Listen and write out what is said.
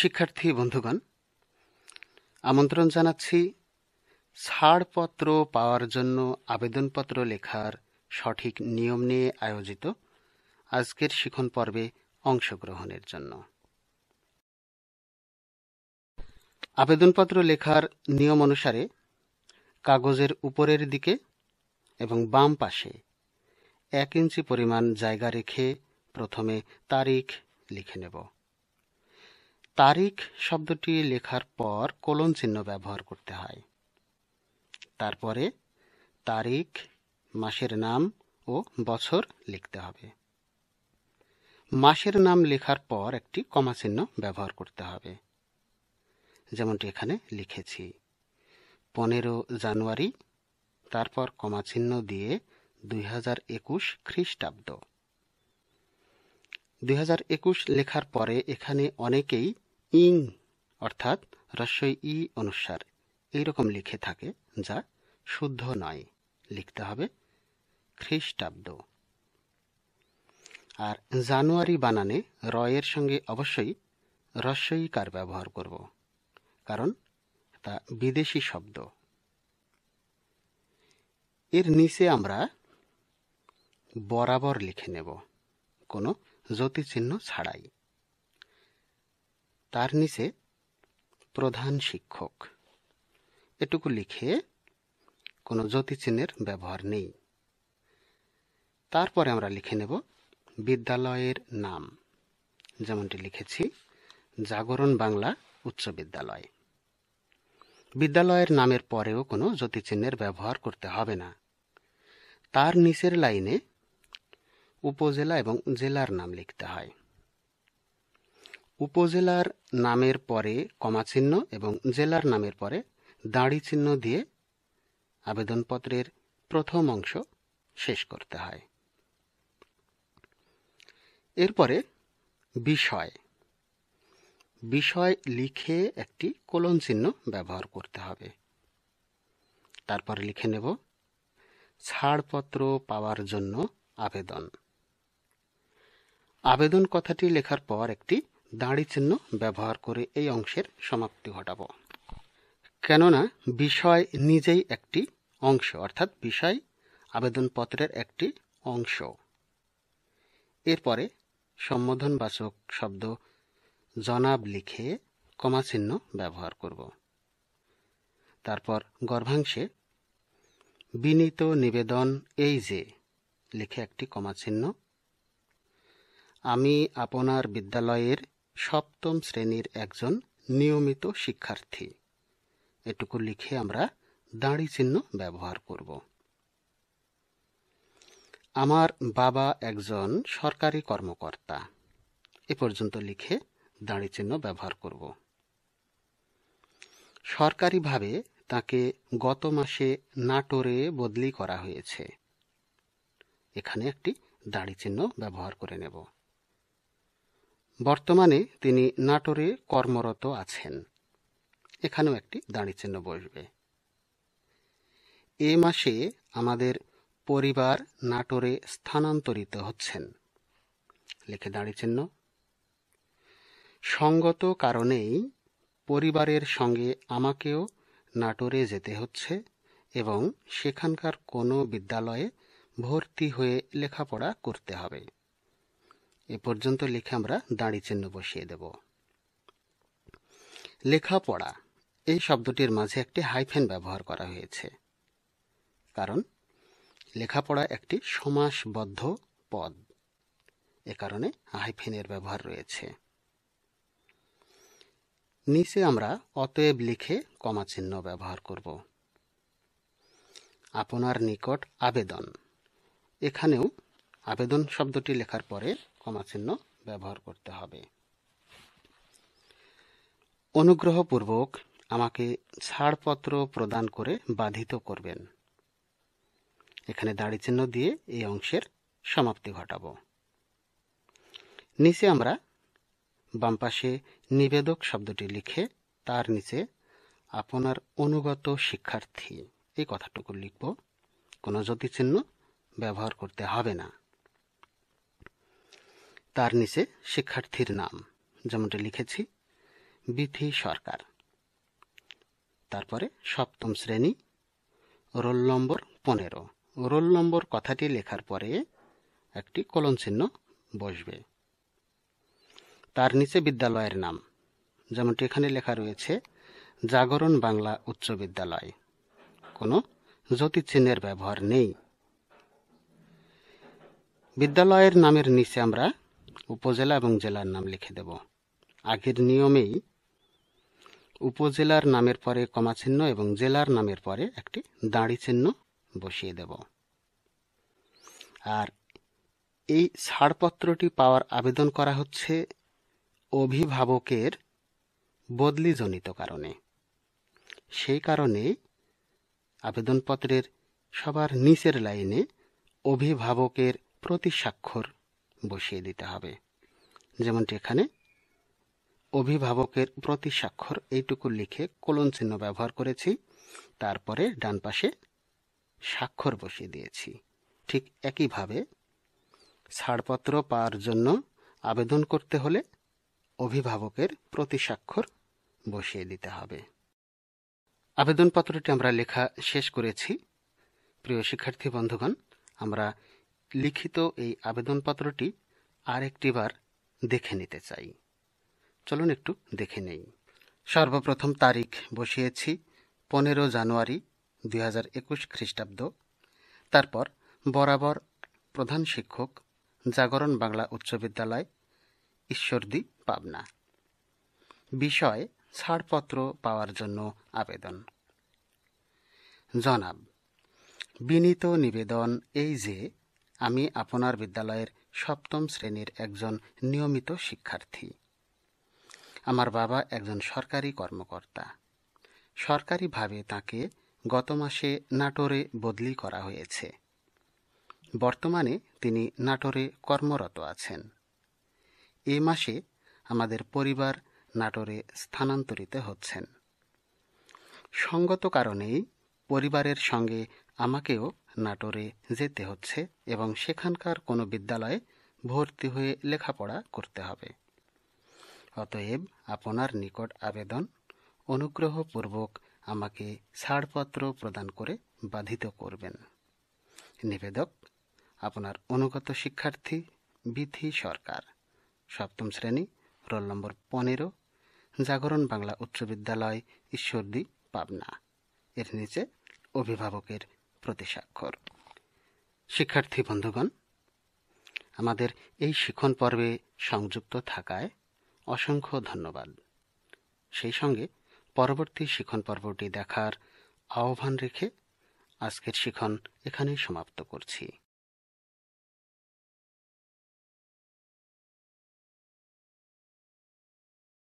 শিক্ষার্থী বন্ধুগণ আমন্ত্রণ জানাচ্ছি ছাড়পত্র পাওয়ার জন্য আবেদনপত্র লেখার সঠিক নিয়ম নিয়ে আয়োজিত আজকের শিখন পর্বে অংশগ্রহণের জন্য আবেদনপত্র লেখার নিয়ম অনুসারে কাগজের উপরের দিকে এবং বাম পাশে এক ইঞ্চি পরিমাণ জায়গা রেখে প্রথমে তারিখ লিখে নেব তারিখ শব্দটি লেখার পর কোলন চিহ্ন ব্যবহার করতে হয় তারপরে তারিখ মাসের নাম ও বছর লিখতে হবে মাসের নাম লেখার পর একটি কমা চিহ্ন ব্যবহার করতে হবে যেমনটি এখানে লিখেছি পনেরো জানুয়ারি তারপর কমা চিহ্ন দিয়ে দুই হাজার একুশ খ্রিস্টাব্দ দুই হাজার একুশ লেখার পরে এখানে অনেকেই ইং অর্থাৎ রস্যই ই অনুসার এইরকম লিখে থাকে যা শুদ্ধ নয় লিখতে হবে খ্রিস্টাব্দ আর জানুয়ারি বানানে রয়ের সঙ্গে অবশ্যই কার ব্যবহার করব কারণ তা বিদেশি শব্দ এর নিচে আমরা বরাবর লিখে নেব কোনো জ্যোতিচিহ্ন ছাড়াই তার নিচে প্রধান শিক্ষক এটুকু লিখে কোনো জ্যোতিচিহ্নের ব্যবহার নেই তারপরে আমরা লিখে নেব বিদ্যালয়ের নাম যেমনটি লিখেছি জাগরণ বাংলা উচ্চ বিদ্যালয় বিদ্যালয়ের নামের পরেও কোনো জ্যোতিচিহ্নের ব্যবহার করতে হবে না তার নিচের লাইনে উপজেলা এবং জেলার নাম লিখতে হয় উপজেলার নামের পরে কমাচিহ্ন এবং জেলার নামের পরে দাঁড়ি চিহ্ন দিয়ে আবেদনপত্রের প্রথম অংশ শেষ করতে হয় এরপরে বিষয় বিষয় লিখে একটি কোলন চিহ্ন ব্যবহার করতে হবে তারপরে লিখে নেব ছাড়পত্র পাওয়ার জন্য আবেদন আবেদন কথাটি লেখার পর একটি দাঁড়ি চিহ্ন ব্যবহার করে এই অংশের সমাপ্তি ঘটাব কেননা বিষয় নিজেই একটি অংশ অর্থাৎ বিষয় আবেদনপত্রের একটি অংশ এরপরে সম্বোধনবাচক শব্দ জনাব লিখে কমা চিহ্ন ব্যবহার করব তারপর গর্ভাংশে বিনীত নিবেদন এই যে লিখে একটি কমা চিহ্ন আমি আপনার বিদ্যালয়ের সপ্তম শ্রেণীর একজন নিয়মিত শিক্ষার্থী এটুকু লিখে আমরা দাঁড়ি চিহ্ন ব্যবহার করব আমার বাবা একজন সরকারি কর্মকর্তা এ পর্যন্ত লিখে দাঁড়ি চিহ্ন ব্যবহার করব সরকারিভাবে তাকে গত মাসে নাটোরে বদলি করা হয়েছে এখানে একটি দাঁড়ি চিহ্ন ব্যবহার করে নেব বর্তমানে তিনি নাটোরে কর্মরত আছেন এখানেও একটি চিহ্ন বসবে এ মাসে আমাদের পরিবার নাটোরে স্থানান্তরিত হচ্ছেন লিখে চিহ্ন সঙ্গত কারণেই পরিবারের সঙ্গে আমাকেও নাটোরে যেতে হচ্ছে এবং সেখানকার কোনো বিদ্যালয়ে ভর্তি হয়ে লেখাপড়া করতে হবে এ পর্যন্ত লিখে আমরা দাঁড়ি চিহ্ন বসিয়ে দেব লেখাপড়া এই শব্দটির মাঝে একটি হাইফেন ব্যবহার করা হয়েছে কারণ লেখাপড়া একটি সমাসবদ্ধ পদ এ কারণে হাইফেনের ব্যবহার রয়েছে নিচে আমরা অতএব লিখে কমা চিহ্ন ব্যবহার করব আপনার নিকট আবেদন এখানেও আবেদন শব্দটি লেখার পরে কমাচিহ্ন ব্যবহার করতে হবে অনুগ্রহপূর্বক আমাকে ছাড়পত্র প্রদান করে বাধিত করবেন এখানে দাড়ি চিহ্ন দিয়ে এই অংশের সমাপ্তি ঘটাব নিচে আমরা বামপাশে নিবেদক শব্দটি লিখে তার নিচে আপনার অনুগত শিক্ষার্থী এই কথাটুকু লিখব কোনো চিহ্ন ব্যবহার করতে হবে না তার নিচে শিক্ষার্থীর নাম যেমনটা লিখেছি বিথি সরকার তারপরে সপ্তম শ্রেণী রোল নম্বর পনেরো রোল নম্বর কথাটি লেখার পরে একটি কলন চিহ্ন বসবে তার নিচে বিদ্যালয়ের নাম যেমনটি এখানে লেখা রয়েছে জাগরণ বাংলা উচ্চ বিদ্যালয় কোনো চিহ্নের ব্যবহার নেই বিদ্যালয়ের নামের নিচে আমরা উপজেলা এবং জেলার নাম লিখে দেব আগের নিয়মেই উপজেলার নামের পরে কমা চিহ্ন এবং জেলার নামের পরে একটি দাঁড়ি চিহ্ন বসিয়ে দেব আর এই ছাড়পত্রটি পাওয়ার আবেদন করা হচ্ছে অভিভাবকের বদলিজনিত কারণে সেই কারণে আবেদনপত্রের সবার নিচের লাইনে অভিভাবকের প্রতি স্বাক্ষর বসিয়ে দিতে হবে যেমনটি এখানে অভিভাবকের প্রতি স্বাক্ষর এইটুকু লিখে কোলন চিহ্ন ব্যবহার করেছি তারপরে ডান পাশে স্বাক্ষর বসিয়ে দিয়েছি ঠিক একইভাবে ছাড়পত্র পাওয়ার জন্য আবেদন করতে হলে অভিভাবকের প্রতি স্বাক্ষর বসিয়ে দিতে হবে আবেদনপত্রটি আমরা লেখা শেষ করেছি প্রিয় শিক্ষার্থী বন্ধুগণ আমরা লিখিত এই আবেদনপত্রটি আরেকটিবার দেখে নিতে চাই চলুন একটু দেখে নেই সর্বপ্রথম তারিখ বসিয়েছি পনেরো জানুয়ারি দুই হাজার একুশ খ্রিস্টাব্দ তারপর বরাবর প্রধান শিক্ষক জাগরণ বাংলা উচ্চ বিদ্যালয় ঈশ্বরদী পাবনা বিষয় ছাড়পত্র পাওয়ার জন্য আবেদন জনাব বিনীত নিবেদন এই যে আমি আপনার বিদ্যালয়ের সপ্তম শ্রেণীর একজন নিয়মিত শিক্ষার্থী আমার বাবা একজন সরকারি কর্মকর্তা সরকারিভাবে তাকে গত মাসে নাটোরে বদলি করা হয়েছে বর্তমানে তিনি নাটোরে কর্মরত আছেন এ মাসে আমাদের পরিবার নাটোরে স্থানান্তরিত হচ্ছেন সঙ্গত কারণেই পরিবারের সঙ্গে আমাকেও নাটোরে যেতে হচ্ছে এবং সেখানকার কোনো বিদ্যালয়ে ভর্তি হয়ে লেখাপড়া করতে হবে অতএব আপনার নিকট আবেদন অনুগ্রহপূর্বক আমাকে ছাড়পত্র প্রদান করে বাধিত করবেন নিবেদক আপনার অনুগত শিক্ষার্থী বিথি সরকার সপ্তম শ্রেণী রোল নম্বর পনেরো জাগরণ বাংলা উচ্চ বিদ্যালয় ঈশ্বরদী পাবনা এর নিচে অভিভাবকের প্রতিস্বাক্ষর শিক্ষার্থী বন্ধুগণ আমাদের এই শিখন পর্বে সংযুক্ত থাকায় অসংখ্য ধন্যবাদ সেই সঙ্গে পরবর্তী শিখন পর্বটি দেখার আহ্বান রেখে আজকের শিখন এখানেই সমাপ্ত করছি